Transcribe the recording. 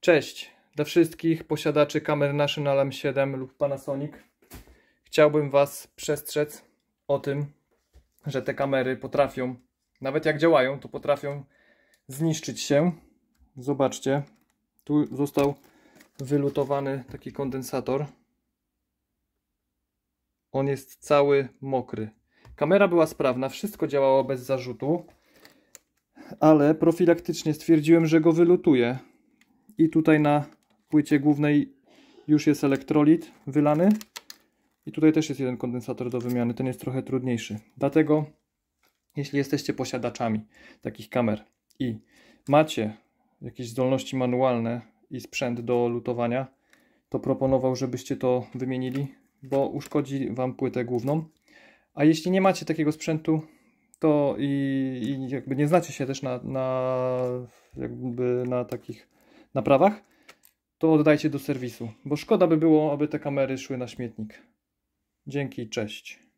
Cześć dla wszystkich posiadaczy kamer National M7 lub Panasonic. Chciałbym Was przestrzec o tym, że te kamery potrafią, nawet jak działają, to potrafią zniszczyć się. Zobaczcie, tu został wylutowany taki kondensator. On jest cały mokry. Kamera była sprawna, wszystko działało bez zarzutu, ale profilaktycznie stwierdziłem, że go wylutuję. I tutaj na płycie głównej już jest elektrolit wylany. I tutaj też jest jeden kondensator do wymiany, ten jest trochę trudniejszy. Dlatego, jeśli jesteście posiadaczami takich kamer i macie jakieś zdolności manualne i sprzęt do lutowania, to proponował, żebyście to wymienili, bo uszkodzi Wam płytę główną. A jeśli nie macie takiego sprzętu, to i, i jakby nie znacie się też na, na, jakby na takich naprawach, to oddajcie do serwisu, bo szkoda by było, aby te kamery szły na śmietnik. Dzięki, cześć.